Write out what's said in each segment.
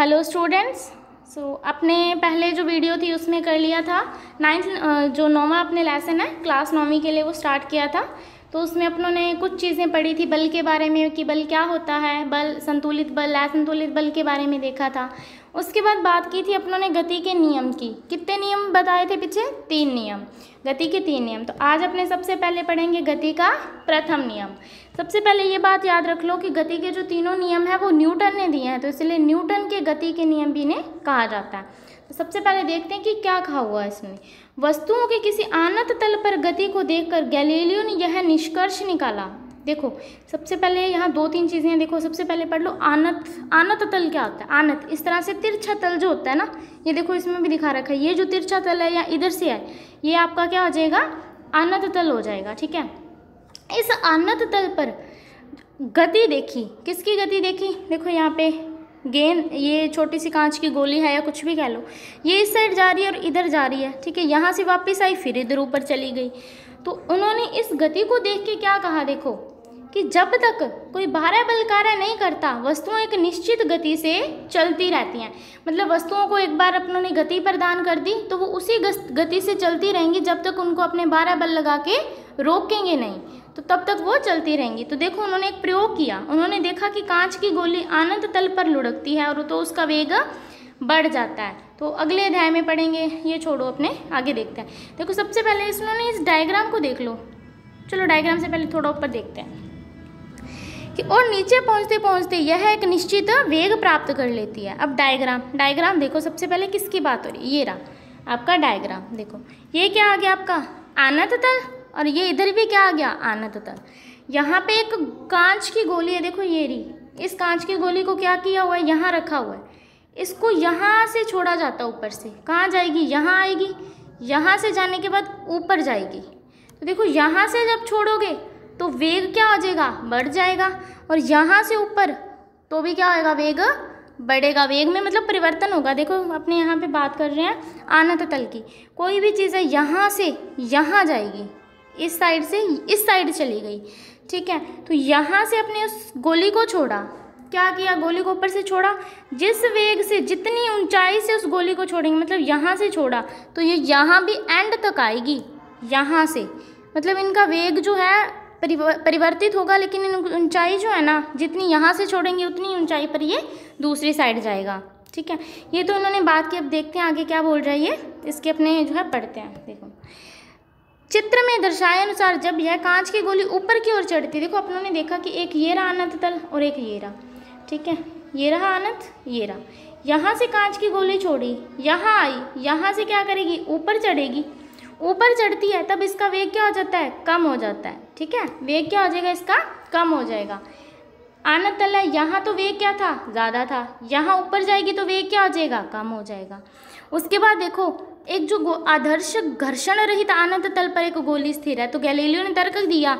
hello students so आपने पहले जो वीडियो थी उसमें कर लिया था नाइन्थ जो नौवा अपने लेसन है क्लास नौवीं के लिए वो स्टार्ट किया था तो उसमें अपनों ने कुछ चीज़ें पढ़ी थी बल के बारे में कि बल क्या होता है बल संतुलित बल असंतुलित बल के बारे में देखा था उसके बाद बात की थी अपनों ने गति के नियम की कितने नियम बताए थे पीछे तीन नियम गति के तीन नियम तो आज अपने सबसे पहले पढ़ेंगे गति का प्रथम नियम सबसे पहले ये बात याद रख लो कि गति के जो तीनों नियम हैं वो न्यूटन ने दिए हैं तो इसलिए न्यूटन के गति के नियम भी इन्हें कहा जाता है तो सबसे पहले देखते हैं कि क्या कहा हुआ है इसमें वस्तुओं के किसी आनत तल पर गति को देखकर गैलीलियो ने यह निष्कर्ष निकाला देखो सबसे पहले यहाँ दो तीन चीज़ें हैं देखो सबसे पहले पढ़ लो आनत आनत तल क्या होता है आनत इस तरह से तिरछा तल जो होता है ना ये देखो इसमें भी दिखा रखा है ये जो तिरछा तल है या इधर से है ये आपका क्या हो जाएगा आनत तल हो जाएगा ठीक है इस आनत तल पर गति देखी किसकी गति देखी देखो यहाँ पे गेंद ये छोटी सी कांच की गोली है या कुछ भी कह लो ये इस साइड जा रही है और इधर जा रही है ठीक है यहाँ से वापस आई फिर इधर ऊपर चली गई तो उन्होंने इस गति को देख के क्या कहा देखो कि जब तक कोई बारह बल कार्य नहीं करता वस्तुएं एक निश्चित गति से चलती रहती हैं मतलब वस्तुओं को एक बार अपनों ने गति प्रदान कर दी तो वो उसी गति से चलती रहेंगी जब तक उनको अपने बारह बल लगा के रोकेंगे नहीं तो तब तक वो चलती रहेंगी तो देखो उन्होंने एक प्रयोग किया उन्होंने देखा कि कांच की गोली आनंद तल पर लुढ़कती है और तो उसका वेग बढ़ जाता है तो अगले अध्याय में पढ़ेंगे ये छोड़ो अपने आगे देखते हैं देखो सबसे पहले इस उन्होंने इस डायग्राम को देख लो चलो डायग्राम से पहले थोड़ा ऊपर देखते हैं कि और नीचे पहुंचते पहुंचते यह एक निश्चित वेग प्राप्त कर लेती है अब डायग्राम डायग्राम देखो सबसे पहले किसकी बात हो रही है ये रहा आपका डायग्राम देखो ये क्या आ गया आपका आनंद तल और ये इधर भी क्या आ गया आनंद तक तो यहाँ पे एक कांच की गोली है देखो ये री इस कांच की गोली को क्या किया हुआ है यहाँ रखा हुआ है इसको यहाँ से छोड़ा जाता है ऊपर से कहाँ जाएगी यहाँ आएगी यहाँ से जाने के बाद ऊपर जाएगी तो देखो यहाँ से जब छोड़ोगे तो वेग क्या हो जाएगा बढ़ जाएगा और यहाँ से ऊपर तो भी क्या होएगा वेग बढ़ेगा वेग में मतलब परिवर्तन होगा देखो अपने यहाँ पे बात कर रहे हैं आनंद तो तल की कोई भी चीज़ है यहाँ से यहाँ जाएगी इस साइड से इस साइड चली गई ठीक है तो यहाँ से अपने उस गोली को छोड़ा क्या किया गोली को ऊपर से छोड़ा जिस वेग से जितनी ऊंचाई से उस गोली को छोड़ेंगे मतलब यहाँ से छोड़ा तो ये यहाँ भी एंड तक आएगी यहाँ से मतलब इनका वेग जो है परिवर्तित होगा लेकिन ऊंचाई जो है ना जितनी यहाँ से छोड़ेंगे उतनी ऊंचाई पर ये दूसरी साइड जाएगा ठीक है ये तो उन्होंने बात की अब देखते हैं आगे क्या बोल रहा है ये इसके अपने जो है पढ़ते हैं देखो चित्र में दर्शाए अनुसार जब यह कांच की गोली ऊपर की ओर चढ़ती देखो अपनों ने देखा कि एक ये रहा अनंत तल और एक ये रहा ठीक है ये रहा अनंत ये रहा यहाँ से कांच की गोली छोड़ी यहाँ आई यहाँ से क्या करेगी ऊपर चढ़ेगी ऊपर चढ़ती है तब इसका वेग क्या हो जाता है कम हो जाता है ठीक है वेग क्या हो जाएगा इसका कम हो जाएगा आनंद तल है यहाँ तो वेग क्या था ज़्यादा था यहाँ ऊपर जाएगी तो वेग क्या हो जाएगा कम हो जाएगा उसके बाद देखो एक जो आदर्श घर्षण रहित आनंद तल पर एक गोली स्थिर है तो गैलीलियो ने तर्क दिया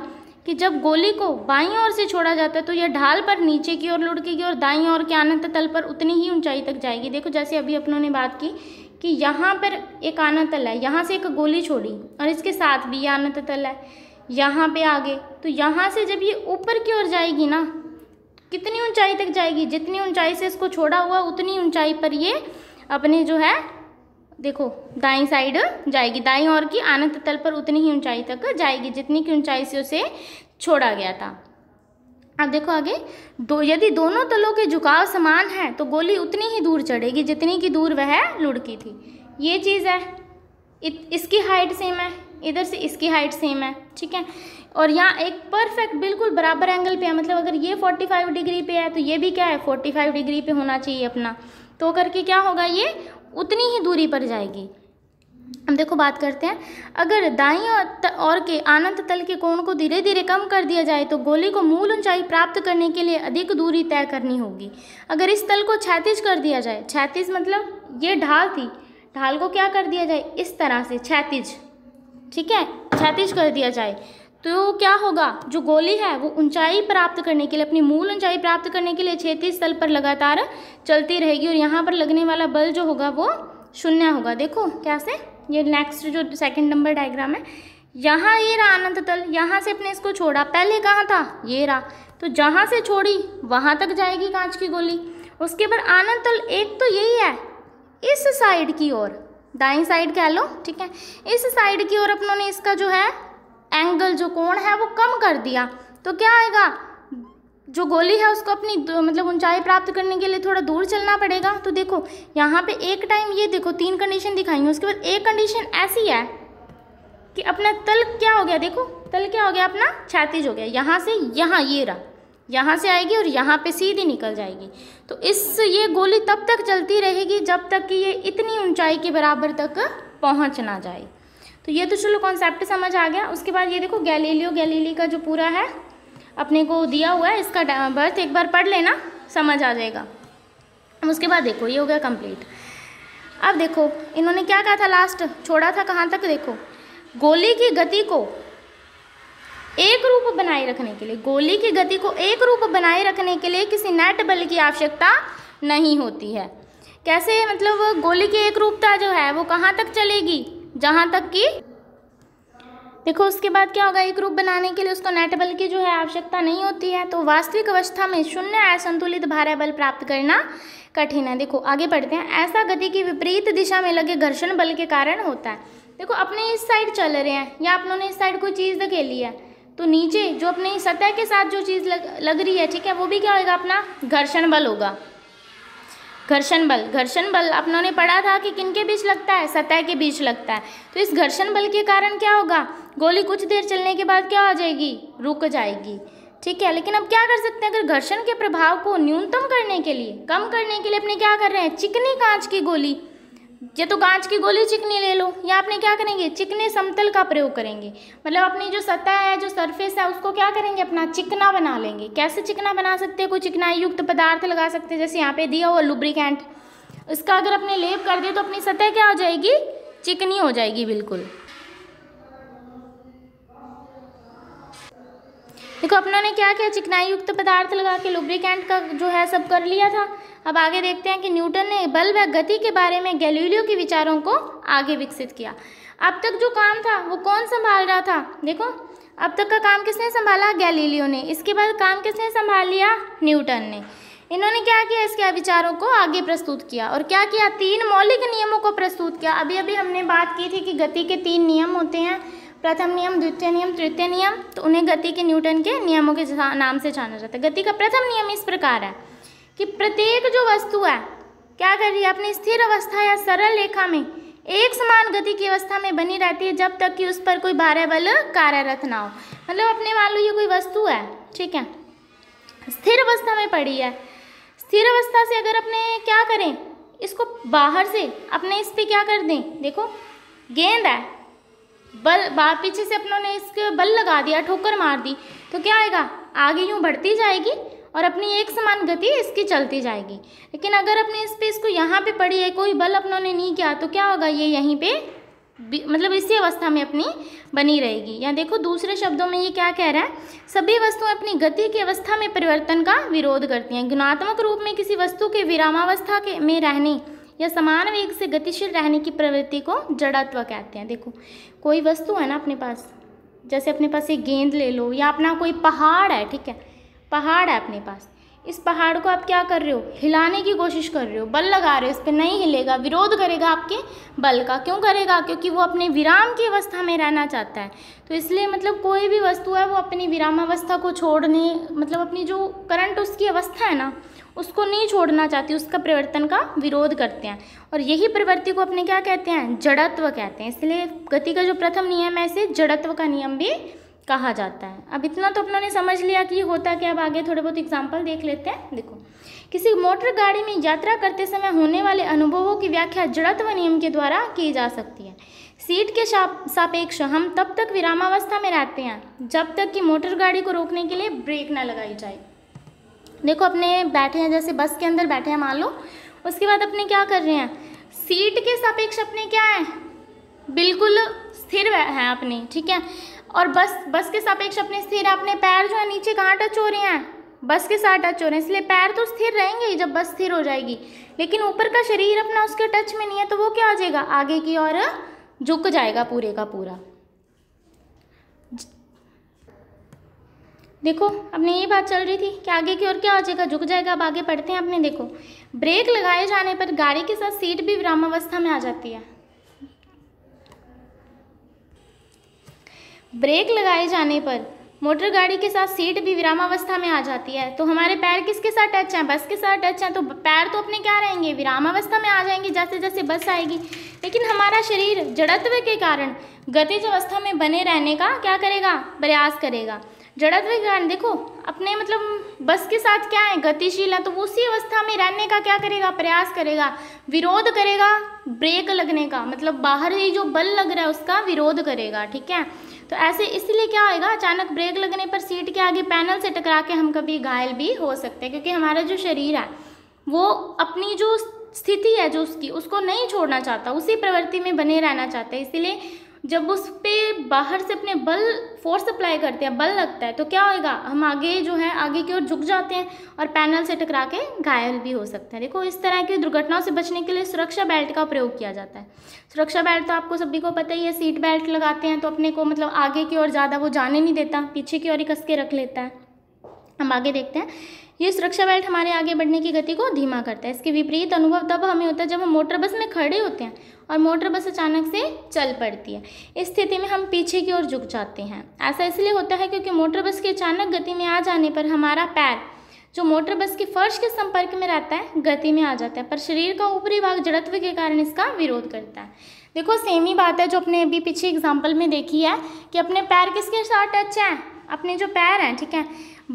कि जब गोली को बाई ओर से छोड़ा जाता है तो यह ढाल पर नीचे की ओर लुढ़केगी और दाई ओर के अनंत तल पर उतनी ही ऊंचाई तक जाएगी देखो जैसे अभी अपनों ने बात की कि यहाँ पर एक आनंद तल है यहाँ से एक गोली छोड़ी और इसके साथ भी ये अनंत तल है यहाँ पे आगे तो यहाँ से जब ये ऊपर की ओर जाएगी ना कितनी ऊंचाई तक जाएगी जितनी ऊंचाई से इसको छोड़ा हुआ उतनी ऊंचाई पर ये अपने जो है देखो दाई साइड जाएगी दाई और की आनंद तल पर उतनी ही ऊंचाई तक जाएगी जितनी की ऊंचाई से उसे छोड़ा गया था अब देखो आगे दो यदि दोनों तलों के झुकाव समान है तो गोली उतनी ही दूर चढ़ेगी जितनी की दूर वह लुढ़की थी ये चीज़ है इसकी हाइट सेम है इधर से इसकी हाइट सेम है ठीक है और यहाँ एक परफेक्ट बिल्कुल बराबर एंगल पे है मतलब अगर ये 45 डिग्री पे है तो ये भी क्या है 45 डिग्री पे होना चाहिए अपना तो करके क्या होगा ये उतनी ही दूरी पर जाएगी अब देखो बात करते हैं अगर दाई और के आनंद तल के कोण को धीरे धीरे कम कर दिया जाए तो गोली को मूल ऊंचाई प्राप्त करने के लिए अधिक दूरी तय करनी होगी अगर इस तल को छैतीस कर दिया जाए छैतीस मतलब ये ढाल थी ढाल को क्या कर दिया जाए इस तरह से छैतीस ठीक है छैतीस कर दिया जाए तो क्या होगा जो गोली है वो ऊंचाई प्राप्त करने के लिए अपनी मूल ऊंचाई प्राप्त करने के लिए क्षेत्रीय स्थल पर लगातार चलती रहेगी और यहाँ पर लगने वाला बल जो होगा वो शून्य होगा देखो कैसे ये नेक्स्ट जो सेकंड नंबर डायग्राम है यहाँ ये रहा अनंत तल यहाँ से अपने इसको छोड़ा पहले कहाँ था ये रहा तो जहाँ से छोड़ी वहाँ तक जाएगी कांच की गोली उसके बाद आनंद तल एक तो यही है इस साइड की ओर दाई साइड कह लो ठीक है इस साइड की ओर अपनों ने इसका जो है एंगल जो कोण है वो कम कर दिया तो क्या आएगा जो गोली है उसको अपनी मतलब ऊंचाई प्राप्त करने के लिए थोड़ा दूर चलना पड़ेगा तो देखो यहाँ पे एक टाइम ये देखो तीन कंडीशन दिखाई है उसके बाद एक कंडीशन ऐसी है कि अपना तल क्या हो गया देखो तल क्या हो गया अपना छातीज हो गया यहाँ से यहाँ ये रहा यहाँ से आएगी और यहाँ पे सीधी निकल जाएगी तो इस ये गोली तब तक चलती रहेगी जब तक कि ये इतनी ऊंचाई के बराबर तक पहुँच ना जाए तो ये तो चलो कॉन्सेप्ट समझ आ गया उसके बाद ये देखो गैलीलियो गैलीली का जो पूरा है अपने को दिया हुआ है इसका बर्थ एक बार पढ़ लेना समझ आ जाएगा उसके बाद देखो ये हो गया कंप्लीट अब देखो इन्होंने क्या कहा था लास्ट छोड़ा था कहाँ तक देखो गोली की गति को एक रूप बनाए रखने के लिए गोली की गति को एक रूप बनाए रखने के लिए किसी नेट बल की आवश्यकता नहीं होती है कैसे मतलब गोली की एक रूपता जो है वो कहाँ तक चलेगी जहाँ तक कि देखो उसके बाद क्या होगा एक रूप बनाने के लिए उसको नेट बल की जो है आवश्यकता नहीं होती है तो वास्तविक अवस्था में शून्य असंतुलित भार बल प्राप्त करना कठिन है देखो आगे पढ़ते हैं ऐसा गति की विपरीत दिशा में लगे घर्षण बल के कारण होता है देखो अपने इस साइड चल रहे हैं या आप लोगों ने इस साइड कोई चीज़ ली है तो नीचे जो अपने सतह के साथ जो चीज़ लग लग रही है ठीक है वो भी क्या होगा अपना घर्षण बल होगा घर्षण बल घर्षण बल अपनों ने पढ़ा था कि किन के बीच लगता है सतह के बीच लगता है तो इस घर्षण बल के कारण क्या होगा गोली कुछ देर चलने के बाद क्या हो जाएगी रुक जाएगी ठीक है लेकिन अब क्या कर सकते हैं अगर घर्षण के प्रभाव को न्यूनतम करने के लिए कम करने के लिए अपने क्या कर रहे हैं चिकनी कांच की गोली या तो कांच की गोली चिकनी ले लो या आपने क्या करेंगे चिकने समतल का प्रयोग करेंगे मतलब अपनी जो सतह है जो सरफेस है उसको क्या करेंगे अपना चिकना बना लेंगे कैसे चिकना बना सकते हैं कोई चिकनाई युक्त पदार्थ लगा सकते हैं जैसे यहाँ पे दिया हुआ लुब्रिकेंट इसका अगर अपने लेप कर दिए तो अपनी सतह क्या हो जाएगी चिकनी हो जाएगी बिल्कुल देखो अपनों ने क्या क्या चिकनाई युक्त पदार्थ लगा के लुब्रिकेंट का जो है सब कर लिया था अब आगे देखते हैं कि न्यूटन ने बल व गति के बारे में गैलीलियो के विचारों को आगे विकसित किया अब तक जो काम था वो कौन संभाल रहा था देखो अब तक का काम किसने संभाला गैलीलियो ने इसके बाद काम किसने संभाल लिया न्यूटन ने इन्होंने क्या किया इसके विचारों को आगे प्रस्तुत किया और क्या किया तीन मौलिक नियमों को प्रस्तुत किया अभी अभी हमने बात की थी कि गति के तीन नियम होते हैं प्रथम नियम द्वितीय नियम तृतीय नियम तो उन्हें गति के न्यूटन के नियमों के नाम से जाना जाता है गति का प्रथम नियम इस प्रकार है कि प्रत्येक जो वस्तु है क्या कर रही है अपनी स्थिर अवस्था या सरल रेखा में एक समान गति की अवस्था में बनी रहती है जब तक कि उस पर कोई बारह बल कार्यरत ना हो मतलब अपने मान लो ये कोई वस्तु है ठीक है स्थिर अवस्था में पड़ी है स्थिर अवस्था से अगर अपने क्या करें इसको बाहर से अपने इस पर क्या कर दें देखो गेंद है बल बार पीछे से अपनों ने इसके बल लगा दिया ठोकर मार दी तो क्या आएगा आगे यूँ बढ़ती जाएगी और अपनी एक समान गति इसकी चलती जाएगी लेकिन अगर अपने इस पर इसको यहाँ पे पड़ी है कोई बल अपनों ने नहीं किया तो क्या होगा ये यहीं पे मतलब इसी अवस्था में अपनी बनी रहेगी या देखो दूसरे शब्दों में ये क्या कह रहा है सभी वस्तुएं अपनी गति की अवस्था में परिवर्तन का विरोध करती हैं गुणात्मक रूप में किसी वस्तु के विरामावस्था के में रहने या समान वेग से गतिशील रहने की प्रवृत्ति को जड़त्व कहते हैं देखो कोई वस्तु है ना अपने पास जैसे अपने पास एक गेंद ले लो या अपना कोई पहाड़ है ठीक है पहाड़ है अपने पास इस पहाड़ को आप क्या कर रहे हो हिलाने की कोशिश कर रहे हो बल लगा रहे हो इस पर नहीं हिलेगा विरोध करेगा आपके बल का क्यों करेगा क्योंकि वो अपने विराम की अवस्था में रहना चाहता है तो इसलिए मतलब कोई भी वस्तु है वो अपनी विराम अवस्था को छोड़ने मतलब अपनी जो करंट उसकी अवस्था है ना उसको नहीं छोड़ना चाहती उसका परिवर्तन का विरोध करते हैं और यही प्रवृत्ति को अपने क्या कहते हैं जड़त्व कहते हैं इसलिए गति का जो प्रथम नियम है इसे जड़त्व का नियम भी कहा जाता है अब इतना तो अपनों ने समझ लिया कि होता क्या अब आगे थोड़े बहुत एग्जाम्पल देख लेते हैं देखो किसी मोटर गाड़ी में यात्रा करते समय होने वाले अनुभवों की व्याख्या जड़त्व नियम के द्वारा की जा सकती है सीट के सापेक्ष हम तब तक विरामावस्था में रहते हैं जब तक कि मोटर गाड़ी को रोकने के लिए ब्रेक ना लगाई जाए देखो अपने बैठे हैं जैसे बस के अंदर बैठे हैं मान लो उसके बाद अपने क्या कर रहे हैं सीट के सापेक्ष अपने क्या है बिल्कुल स्थिर है अपने ठीक है और बस बस के सापेक्ष अपने स्थिर है अपने पैर जो है नीचे कहाँ टच हो रहे हैं बस के साथ टच हो रहे हैं इसलिए पैर तो स्थिर रहेंगे ही जब बस स्थिर हो जाएगी लेकिन ऊपर का शरीर अपना उसके टच में नहीं है तो वो क्या हो जाएगा आगे की ओर झुक जाएगा पूरे का पूरा देखो अपने ये बात चल रही थी कि आगे की ओर क्या हो जाएगा झुक जाएगा अब आगे पढ़ते हैं अपने देखो ब्रेक लगाए जाने पर गाड़ी के साथ सीट भी विरामावस्था में आ जाती है ब्रेक लगाए जाने पर मोटर गाड़ी के साथ सीट भी विरामावस्था में आ जाती है तो हमारे पैर किसके साथ टच हैं बस के साथ टच हैं तो पैर तो अपने क्या रहेंगे विरामावस्था में आ जाएंगे जैसे जैसे बस आएगी लेकिन हमारा शरीर जड़त्व के कारण गतिज अवस्था में बने रहने का क्या करेगा प्रयास करेगा जड़त्व ज्ञान देखो अपने मतलब बस के साथ क्या है गतिशील है तो उसी अवस्था में रहने का क्या करेगा प्रयास करेगा विरोध करेगा ब्रेक लगने का मतलब बाहर ही जो बल लग रहा है उसका विरोध करेगा ठीक है तो ऐसे इसलिए क्या होएगा अचानक ब्रेक लगने पर सीट के आगे पैनल से टकरा के हम कभी घायल भी हो सकते हैं क्योंकि हमारा जो शरीर है वो अपनी जो स्थिति है जो उसकी उसको नहीं छोड़ना चाहता उसी प्रवृत्ति में बने रहना चाहता है इसीलिए जब उस पर बाहर से अपने बल फोर्स अप्लाई करते हैं बल लगता है तो क्या होएगा हम आगे जो है आगे की ओर झुक जाते हैं और पैनल से टकरा के घायल भी हो सकते हैं देखो इस तरह की दुर्घटनाओं से बचने के लिए सुरक्षा बेल्ट का प्रयोग किया जाता है सुरक्षा बेल्ट तो आपको सभी को पता ही है सीट बेल्ट लगाते हैं तो अपने को मतलब आगे की ओर ज़्यादा वो जाने नहीं देता पीछे की ओर ही कस के रख लेता है हम आगे देखते हैं ये सुरक्षा बेल्ट हमारे आगे बढ़ने की गति को धीमा करता है इसके विपरीत अनुभव तब हमें होता है जब हम मोटर बस में खड़े होते हैं और मोटर बस अचानक से चल पड़ती है इस स्थिति में हम पीछे की ओर झुक जाते हैं ऐसा इसलिए होता है क्योंकि मोटर बस की अचानक गति में आ जाने पर हमारा पैर जो मोटर बस के फर्श के संपर्क में रहता है गति में आ जाता है पर शरीर का ऊपरी भाग जड़त्व के कारण इसका विरोध करता है देखो सेम ही बात है जो अपने अभी पीछे एग्जाम्पल में देखी है कि अपने पैर किसके साथ टच है अपने जो पैर हैं ठीक है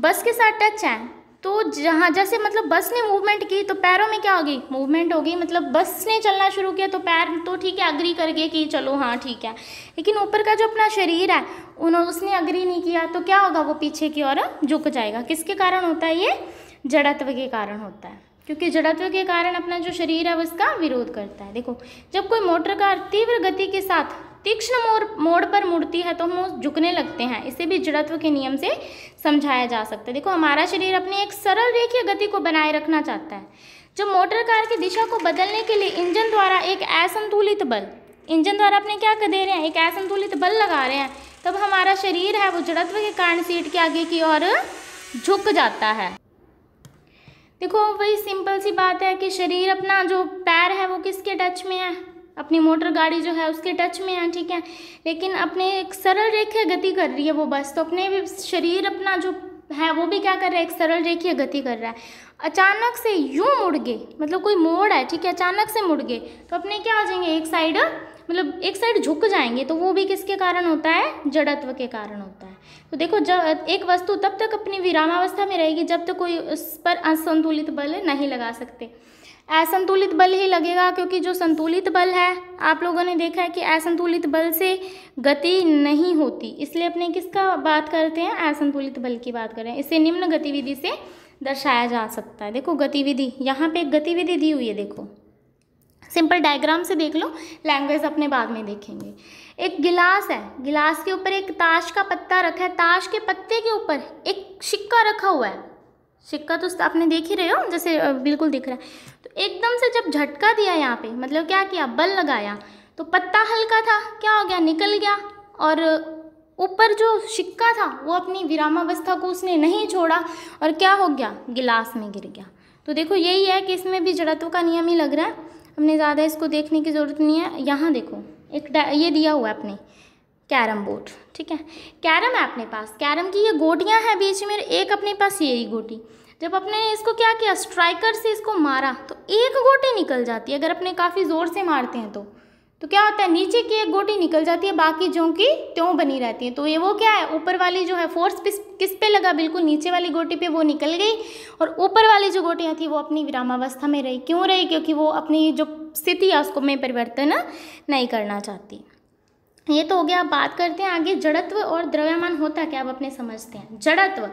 बस के साथ टच है तो जहाँ जैसे मतलब बस ने मूवमेंट की तो पैरों में क्या होगी मूवमेंट होगी मतलब बस ने चलना शुरू किया तो पैर तो ठीक है अग्री कर गए कि चलो हाँ ठीक है लेकिन ऊपर का जो अपना शरीर है उन्होंने उसने अग्री नहीं किया तो क्या होगा वो पीछे की ओर झुक जाएगा किसके कारण होता है ये जड़त्व के कारण होता है क्योंकि जड़त्व के कारण अपना जो शरीर है उसका विरोध करता है देखो जब कोई मोटर कार तीव्र गति के साथ तीक्ष्ण मोड़ मोड़ पर मुड़ती है तो हम झुकने लगते हैं इसे भी जड़त्व के नियम से समझाया जा सकता है देखो हमारा शरीर अपने एक सरल रेखीय गति को बनाए रखना चाहता है जब मोटर कार की दिशा को बदलने के लिए इंजन द्वारा एक असंतुलित बल इंजन द्वारा अपने क्या कर दे रहे हैं एक असंतुलित बल लगा रहे हैं तब हमारा शरीर है वो जड़त्व के कारण सीट के आगे की ओर झुक जाता है देखो वही सिंपल सी बात है कि शरीर अपना जो पैर है वो किसके टच में है अपनी मोटर गाड़ी जो है उसके टच में है ठीक है लेकिन अपने एक सरल रेखीय गति कर रही है वो बस तो अपने भी शरीर अपना जो है वो भी क्या कर रहा है एक सरल रेखीय गति कर रहा है अचानक से यूँ मुड़ गए मतलब कोई मोड़ है ठीक है अचानक से मुड़ गए तो अपने क्या हो जाएंगे एक साइड मतलब एक साइड झुक जाएंगे तो वो भी किसके कारण होता है जड़त्व के कारण होता है तो देखो जब एक वस्तु तब तक अपनी विरामावस्था में रहेगी जब तक तो कोई उस पर असंतुलित बल नहीं लगा सकते असंतुलित बल ही लगेगा क्योंकि जो संतुलित बल है आप लोगों ने देखा है कि असंतुलित बल से गति नहीं होती इसलिए अपने किसका बात करते हैं असंतुलित बल की बात करें इसे निम्न गतिविधि से दर्शाया जा सकता है देखो गतिविधि यहाँ पे एक गतिविधि दी हुई है देखो सिंपल डायग्राम से देख लो लैंग्वेज अपने बाद में देखेंगे एक गिलास है गिलास के ऊपर एक ताश का पत्ता रखा है ताश के पत्ते के ऊपर एक सिक्का रखा हुआ है सिक्का तो आपने देख ही रहे हो जैसे बिल्कुल दिख रहा है तो एकदम से जब झटका दिया यहाँ पे मतलब क्या किया बल लगाया तो पत्ता हल्का था क्या हो गया निकल गया और ऊपर जो सिक्का था वो अपनी विरामावस्था को उसने नहीं छोड़ा और क्या हो गया गिलास में गिर गया तो देखो यही है कि इसमें भी जड़त्व का नियम ही लग रहा है हमने ज़्यादा इसको देखने की ज़रूरत नहीं है यहाँ देखो एक ये दिया हुआ है अपने कैरम बोर्ड ठीक है कैरम है अपने पास कैरम की ये गोटियाँ हैं बीच में एक अपने पास ये ही गोटी जब अपने इसको क्या किया स्ट्राइकर से इसको मारा तो एक गोटी निकल जाती है अगर अपने काफ़ी ज़ोर से मारते हैं तो तो क्या होता है नीचे की एक गोटी निकल जाती है बाकी जो की त्यों बनी रहती है तो ये वो क्या है ऊपर वाली जो है फोर्स किस पे लगा बिल्कुल नीचे वाली गोटी पे वो निकल गई और ऊपर वाली जो गोटियाँ थी वो अपनी विरामावस्था में रही क्यों रही क्योंकि वो अपनी जो स्थिति है उसको में परिवर्तन नहीं करना चाहती ये तो हो गया आप बात करते हैं आगे जड़त्व और द्रव्यमान होता क्या आप अपने समझते हैं जड़त्व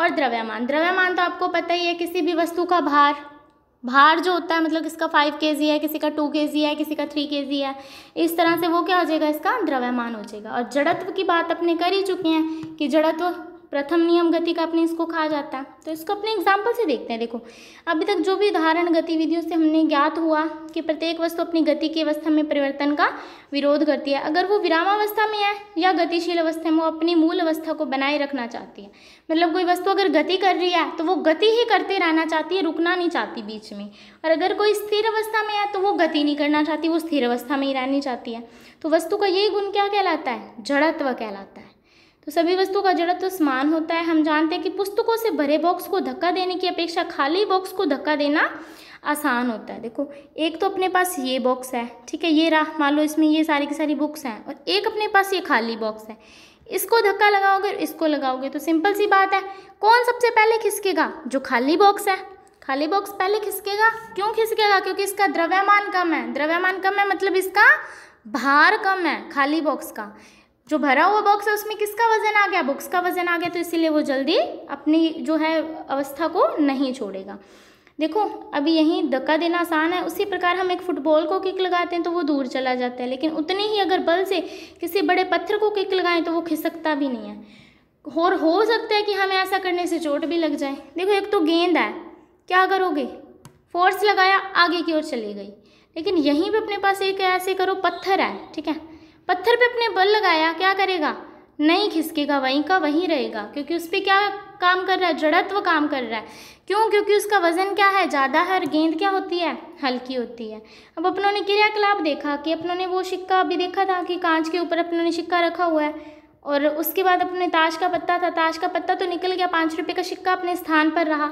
और द्रव्यमान द्रव्यमान तो आपको पता ही है किसी भी वस्तु का भार भार जो होता है मतलब किसका फाइव के है किसी का टू के है किसी का थ्री के है इस तरह से वो क्या हो जाएगा इसका द्रव्यमान हो जाएगा और जड़त्व की बात अपने कर ही चुके हैं कि जड़त्व प्रथम नियम गति का अपने इसको कहा जाता है तो इसको अपने एग्जाम्पल से देखते हैं देखो अभी तक जो भी उदाहरण गतिविधियों से हमने ज्ञात हुआ कि प्रत्येक वस्तु अपनी गति की अवस्था में परिवर्तन का विरोध करती है अगर वो विरामावस्था में है या गतिशील अवस्था में वो अपनी मूल अवस्था को बनाए रखना चाहती है मतलब कोई वस्तु अगर गति कर रही है तो वो गति ही करते रहना चाहती है रुकना नहीं चाहती बीच में और अगर कोई स्थिर अवस्था में है तो वो गति नहीं करना चाहती वो स्थिर अवस्था में ही रहनी चाहती है तो वस्तु का यही गुण क्या कहलाता है जड़त्व कहलाता है तो सभी वस्तु का जड़त्व समान होता है हम जानते हैं कि पुस्तकों से भरे बॉक्स को धक्का देने की अपेक्षा खाली बॉक्स को धक्का देना आसान होता है देखो एक तो अपने पास ये बॉक्स है ठीक है ये रहा मान लो इसमें ये सारी की सारी बुक्स हैं और एक अपने पास ये खाली बॉक्स है इसको धक्का लगाओगे इसको लगाओगे तो सिंपल सी बात है कौन सबसे पहले खिसकेगा जो खाली बॉक्स है खाली बॉक्स पहले खिसकेगा क्यों खिसकेगा क्योंकि इसका द्रव्यमान कम है द्रव्यमान कम है मतलब इसका भार कम है खाली बॉक्स का जो भरा हुआ बॉक्स है उसमें किसका वजन आ गया बुक्स का वजन आ गया तो इसीलिए वो जल्दी अपनी जो है अवस्था को नहीं छोड़ेगा देखो अभी यहीं धक्का देना आसान है उसी प्रकार हम एक फुटबॉल को किक लगाते हैं तो वो दूर चला जाता है लेकिन उतने ही अगर बल से किसी बड़े पत्थर को किक लगाएं तो वो खिसकता भी नहीं है और हो सकता है कि हमें ऐसा करने से चोट भी लग जाए देखो एक तो गेंद है क्या करोगे फोर्स लगाया आगे की ओर चली गई लेकिन यहीं पर अपने पास एक ऐसे करो पत्थर है ठीक है पत्थर पे अपने बल लगाया क्या करेगा नहीं खिसकेगा वहीं का वहीं रहेगा क्योंकि उस पर क्या काम कर रहा है जड़त्व काम कर रहा है क्यों क्योंकि उसका वजन क्या है ज़्यादा है और गेंद क्या होती है हल्की होती है अब अपनों ने क्रियाकलाप देखा कि अपनों ने वो सिक्का अभी देखा था कि कांच के ऊपर अपनों ने सिक्का रखा हुआ है और उसके बाद अपने ताश का पत्ता था ताश का पत्ता तो निकल गया पाँच रुपये का सिक्का अपने स्थान पर रहा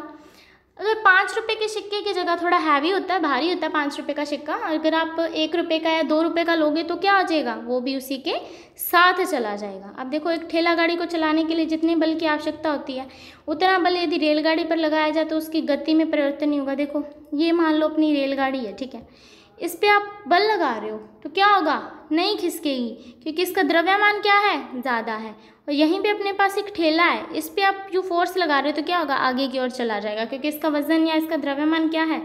अगर पाँच रुपये के सिक्के की जगह थोड़ा हैवी होता है भारी होता है पाँच रुपये का सिक्का अगर आप एक रुपये का या दो रुपये का लोगे तो क्या आ जाएगा वो भी उसी के साथ चला जाएगा अब देखो एक ठेला गाड़ी को चलाने के लिए जितने बल की आवश्यकता होती है उतना बल यदि रेलगाड़ी पर लगाया जाए तो उसकी गति में परिवर्तन नहीं होगा देखो ये मान लो अपनी रेलगाड़ी है ठीक है इस पर आप बल लगा रहे हो तो क्या होगा नहीं खिसकेगी क्योंकि इसका द्रव्यमान क्या है ज़्यादा है और यहीं पे अपने पास एक ठेला है इस पर आप जो फोर्स लगा रहे हो तो क्या होगा आगे की ओर चला जाएगा क्योंकि इसका वजन या इसका द्रव्यमान क्या है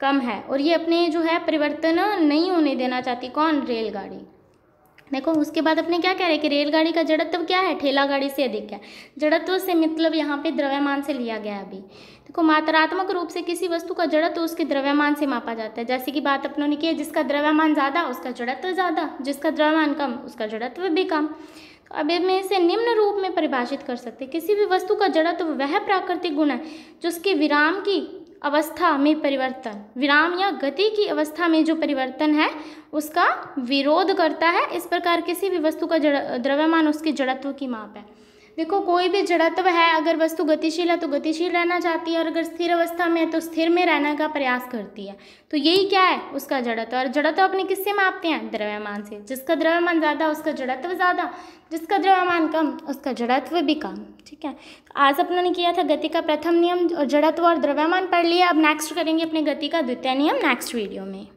कम है और ये अपने जो है परिवर्तन नहीं होने देना चाहती कौन रेलगाड़ी देखो उसके बाद अपने क्या कह रहे हैं कि रेलगाड़ी का जड़त्व क्या है ठेला गाड़ी से अधिक है जड़त्व से मतलब यहाँ पे द्रव्यमान से लिया गया अभी देखो मात्रात्मक रूप से किसी वस्तु का जड़त्व उसके द्रव्यमान से मापा जाता है जैसे कि बात अपनों ने की है जिसका द्रव्यमान ज़्यादा उसका जड़त्व ज़्यादा जिसका द्रव्यमान कम उसका जड़त्व भी कम अब मैं इसे निम्न रूप में परिभाषित कर सकते किसी भी वस्तु का जड़त्व वह प्राकृतिक गुण है जो उसके विराम की अवस्था में परिवर्तन विराम या गति की अवस्था में जो परिवर्तन है उसका विरोध करता है इस प्रकार किसी भी वस्तु का जड़ द्रव्यमान उसके जड़त्व की माप है देखो कोई भी जड़त्व है अगर वस्तु गतिशील है तो गतिशील रहना चाहती है और अगर स्थिर अवस्था में है तो स्थिर में रहने का प्रयास करती है तो यही क्या है उसका जड़त्व और जड़त्व अपने किससे मापते हैं द्रव्यमान से जिसका द्रव्यमान ज़्यादा उसका जड़त्व ज़्यादा जिसका द्रव्यमान कम उसका जड़त्व भी कम ठीक है आज अपना ने किया था गति का प्रथम नियम और जड़त्व और द्रव्यमान पढ़ लिया अब नेक्स्ट करेंगे अपने गति का द्वितीय नियम नेक्स्ट वीडियो में